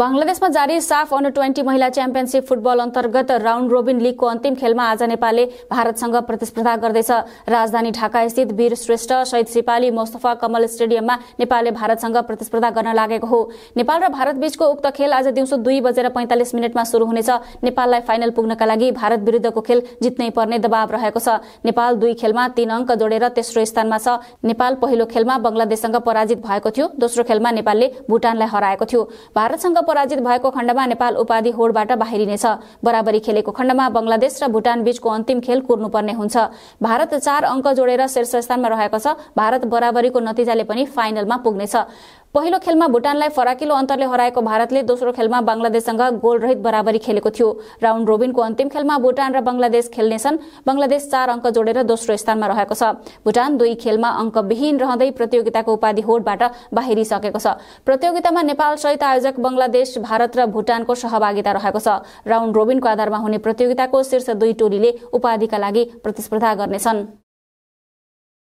बङ्गलादेशमा जारी SAFF under twenty महिला championship football अन्तर्गत राउन्ड रोबिन लिगको अन्तिम खेलमा आज नेपालले भारतसँग प्रतिस्पर्धा गर्दैछ राजधानी ढाका स्थित वीर श्रेष्ठ शहीद सिपाली मोस्तफा कमल स्टेडियममा नेपालले भारतसँग प्रतिस्पर्धा गर्न लागेको हो नेपाल र भारत बीचको उक्त खेल आज दिउँसो दुई बजेर पैंतालिस मिनटमा शुरू हुनेछ नेपाललाई फाइनल पुग्नका लागि भारत विरूद्धको खेल जित्नै पर्ने दबाव रहेको छ नेपाल दुई खेलमा तीन अङ्क जोडेर तेस्रो स्थानमा छ नेपाल पहिलो खेलमा बङ्गलादेशसँग पराजित भएको थियो दोस्रो खेलमा नेपालले भूटानलाई हराएको थियो भारतसँग पराजित भएको खण्डमा नेपाल उपाधि होडबाट बाहिरिनेछ बराबरी खेलेको खण्डमा बंगलादेश र भुटान बीचको अन्तिम खेल कुर्नुपर्ने हुन्छ भारत चार अङ्क जोडेर शीर्ष स्थानमा रहेको छ भारत बराबरीको नतिजाले पनि फाइनलमा पुग्नेछ पहिलो खेलमा भुटानलाई फराकिलो अन्तरले हराएको भारतले दोस्रो खेलमा बंगलादेशसँग गोलरहित बराबरी खेलेको थियो राउण्ड रोबिनको अन्तिम खेलमा भुटान र बंगलादेश खेल्नेछन् बंगलादेश चार अङ्क जोडेर दोस्रो स्थानमा रहेको छ भुटान दुई खेलमा अङ्कविहीन रहँदै प्रतियोगिताको उपाधि होडबाट बाहिरिसकेको छ प्रतियोगितामा नेपाल सहित आयोजक बंगलादेश भारत र भुटानको सहभागिता रहेको छ राउण्ड रोबिनको आधारमा हुने प्रतियोगिताको शीर्ष दुई टोलीले उपाधिका लागि प्रतिस्पर्धा गर्नेछन्